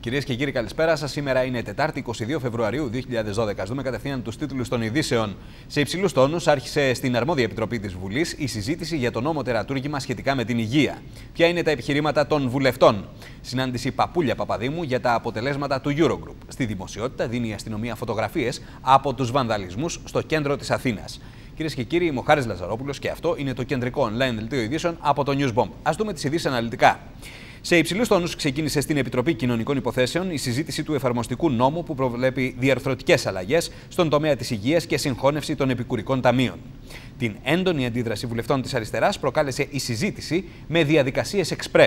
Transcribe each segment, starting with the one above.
Κυρίες και κύριοι, καλησπέρα σας. Σήμερα είναι Τετάρτη, 22 Φεβρουαρίου 2012. Ας δούμε κατευθείαν τους τίτλους των ειδήσεων. Σε υψηλούς τόνους άρχισε στην αρμόδια επιτροπή της Βουλής η συζήτηση για το νόμο τερατούργημα σχετικά με την υγεία. Ποια είναι τα επιχειρήματα των βουλευτών. Συνάντηση Παπούλια Παπαδήμου για τα αποτελέσματα του Eurogroup. Στη δημοσιότητα δίνει η αστυνομία φωτογραφίες από τους βανδαλισμούς στο κέντρο της Αθήνας. Κυρίες και κύριοι, είμαι ο Χάρης Λαζαρόπουλος και αυτό είναι το κεντρικό online δελτίο ειδήσεων από το News Bomb. Ας δούμε τις ειδήσεις αναλυτικά. Σε υψηλούς τόνους ξεκίνησε στην Επιτροπή Κοινωνικών Υποθέσεων η συζήτηση του εφαρμοστικού νόμου που προβλέπει διαρθρωτικές αλλαγές στον τομέα της υγείας και συγχώνευση των επικουρικών ταμείων. Την έντονη αντίδραση βουλευτών της αριστεράς προκάλεσε η συζήτηση με διαδικασίες εξπρές.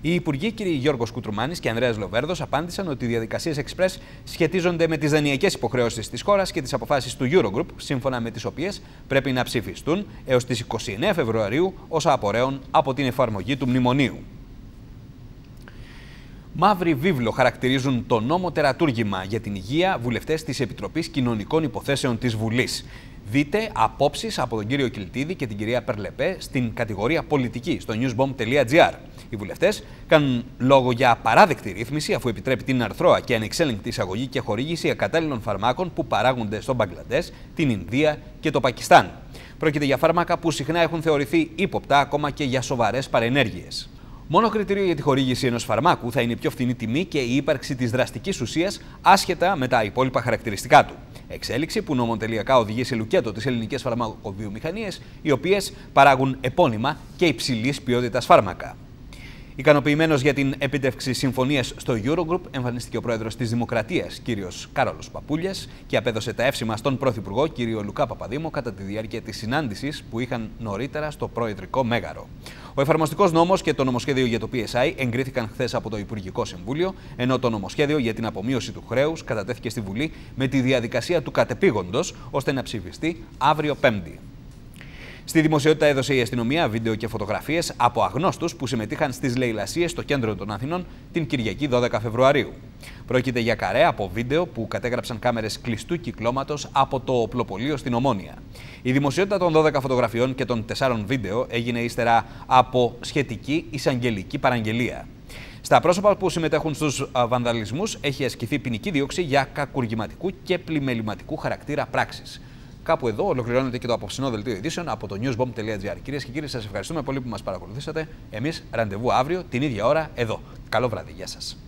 Οι υπουργοί κ. Γιώργος Κουτρουμάνης και Ανδρέας Λοβέρδος απάντησαν ότι οι διαδικασίες εξπρές σχετίζονται με τις δανειακέ υποχρεώσεις της χώρας και τις αποφάσεις του Eurogroup, σύμφωνα με τις οποίες πρέπει να ψηφιστούν έως τις 29 Φεβρουαρίου όσα απορρέουν από την εφαρμογή του μνημονίου. Μαύρη βίβλο χαρακτηρίζουν το νόμο τερατούργημα για την υγεία βουλευτές της Επιτροπής Κοινωνικών Υποθέσεων της Βουλής. Δείτε απόψεις από τον κύριο Κιλτίδη και την κυρία Περλεπέ στην κατηγορία Πολιτική στο newsbomb.gr. Οι βουλευτές κάνουν λόγο για απαράδεκτη ρύθμιση, αφού επιτρέπει την αρθρώα και ανεξέλεγκτη εισαγωγή και χορήγηση ακατάλληλων φαρμάκων που παράγονται στον Μπαγκλαντές, την Ινδία και το Πακιστάν. Πρόκειται για φάρμακα που συχνά έχουν θεωρηθεί ύποπτα ακόμα και για σοβαρές παρενέργειες. Μόνο κριτήριο για τη χορήγηση ενός φαρμάκου θα είναι η πιο φθηνή τιμή και η ύπαρξη της δραστικής ουσίας άσχετα με τα υπόλοιπα χαρακτηριστικά του. Εξέλιξη που νομοτελειακά οδηγεί σε λουκέτο τις ελληνικές φαρμακοβιομηχανίες, οι οποίες παράγουν επώνυμα και υψηλής ποιότητας φάρμακα. Ικανοποιημένος για την επίτευξη συμφωνίας στο Eurogroup, εμφανίστηκε ο πρόεδρος της Δημοκρατίας, κ. Κάρολος Παπούλιας, και απέδωσε τα εύσημα στον πρωθυπουργό, κύριο Λουκά Παπαδήμο, κατά τη διάρκεια της συνάντησης που είχαν νωρίτερα στο Προεδρικό Μέγαρο. Ο εφαρμοστικός νόμος και το νομοσχέδιο για το PSI εγκρίθηκαν χθες από το Υπουργικό Συμβούλιο, ενώ το νομοσχέδιο για την απομείωση του χρέους κατατέθηκε στη Βουλή με τη διαδικασία του κατεπήγοντος, ώστε να ψηφιστεί αύριο 5. Στη δημοσιότητα έδωσε η αστυνομία βίντεο και φωτογραφίες από αγνώστους που συμμετείχαν στις λαϊλασίες στο κέντρο των Αθηνών την Κυριακή 12 Φεβρουαρίου. Πρόκειται για καρέ από βίντεο που κατέγραψαν κάμερες κλειστού κυκλώματος από το οπλοπολείο στην Ομόνια. Η δημοσιότητα των 12 φωτογραφιών και των 4 βίντεο έγινε ύστερα από σχετική εισαγγελική παραγγελία. Στα πρόσωπα που συμμετέχουν στους βανδαλισμούς έχει ασκηθεί ποινική δίωξη για κακουργηματικού και πλημεληματικού χαρακτήρα πράξης. Κάπου εδώ ολοκληρώνεται και το απόψινό δελτίο ειδήσεων από το newsbomb.gr. Κυρίες και κύριοι, σας ευχαριστούμε πολύ που μας παρακολουθήσατε. Εμείς ραντεβού αύριο την ίδια ώρα εδώ. Καλό βράδυ. Γεια σας.